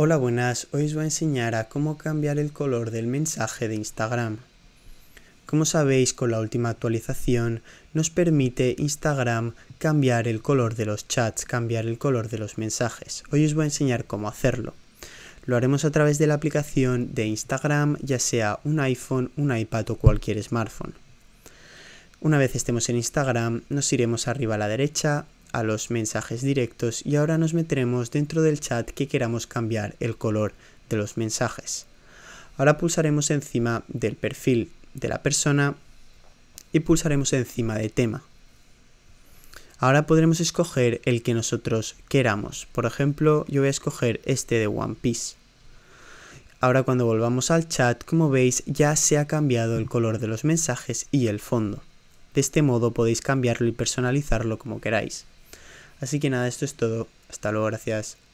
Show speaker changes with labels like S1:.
S1: Hola buenas, hoy os voy a enseñar a cómo cambiar el color del mensaje de Instagram. Como sabéis con la última actualización nos permite Instagram cambiar el color de los chats, cambiar el color de los mensajes. Hoy os voy a enseñar cómo hacerlo. Lo haremos a través de la aplicación de Instagram, ya sea un iPhone, un iPad o cualquier smartphone. Una vez estemos en Instagram nos iremos arriba a la derecha a los mensajes directos y ahora nos meteremos dentro del chat que queramos cambiar el color de los mensajes. Ahora pulsaremos encima del perfil de la persona y pulsaremos encima de tema. Ahora podremos escoger el que nosotros queramos. Por ejemplo, yo voy a escoger este de One Piece. Ahora cuando volvamos al chat, como veis, ya se ha cambiado el color de los mensajes y el fondo. De este modo podéis cambiarlo y personalizarlo como queráis. Así que nada, esto es todo. Hasta luego, gracias.